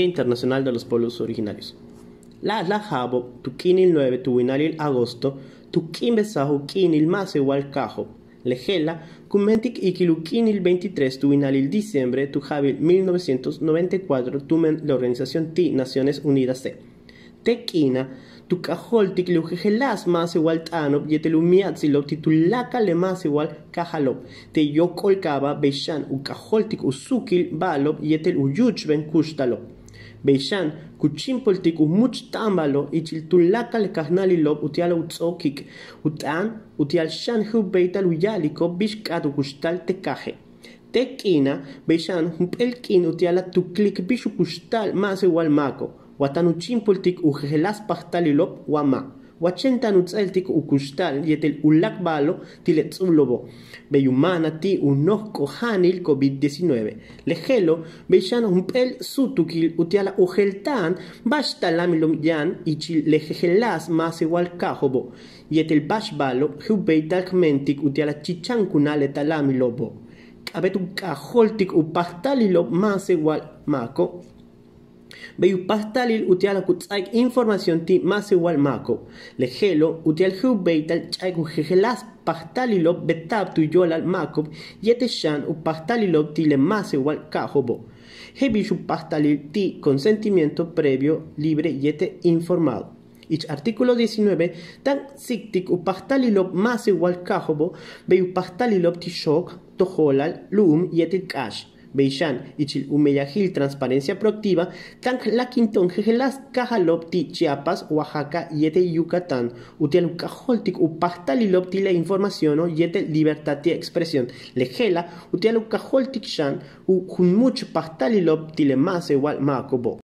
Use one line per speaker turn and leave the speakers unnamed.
Internacional de los Pueblos Originarios. La la jabo, nueve, 9, el agosto, Tukin besajo, kinil más igual cajo. Legela, cumentic veintitrés, 23, el diciembre, tujabil 1994, tumen la organización TI Naciones Unidas C. Tequina, lu lujejelas más igual tanop, yetelumiatzilop, titulaca le más igual cajalop, te yo colcaba, beishan, ucajoltic usukil, balop, yetel uyuchben kushtalop. Beishan, kuchimpoltik le kahnali lob utial utzokik, utan, utial hu beital uyaliko, bishkatu kushtal tekaje. Tekina, beishan, humpelkin utiala tuklik kustal, más igual mako, watanuchimpoltik ujelas lob wama u kustal وكشتال يتل lak balo tiletzulobo beyumana ti unosco hanil COVID-19 lejelo un pel sutukil utiala ujeltan lamilom yan ichil lejelas más igual kajobo. yetel bashbalo jubeitak mentik utiala chichankunale talamilobo abetu kajoltik u lo más igual mako. Beyupastalil utiala kutsaik información ti más igual mako. Lejelo utial heubeital chaiku jejelas pastalilo betab tu yolal yete shan u ti le más igual kajobo. Hebishu pastalil ti consentimiento previo libre yete informado. Ich artículo 19 tan siktik u más igual kajobo. Beyupastalilop ti shok toholal lum yete kash. Beishan, Ichil Umayajil Transparencia Proactiva, Tanklakinton, Jejelas, Cajalopti, Chiapas, Oaxaca, Yete Yucatán, Utialucajoltic, Upastalilopti, la información, o Yete Libertad de Expresión, Lejela, Utialucajoltic Shan, Ujunmuch, Pastalilopti, le más igual Macobo.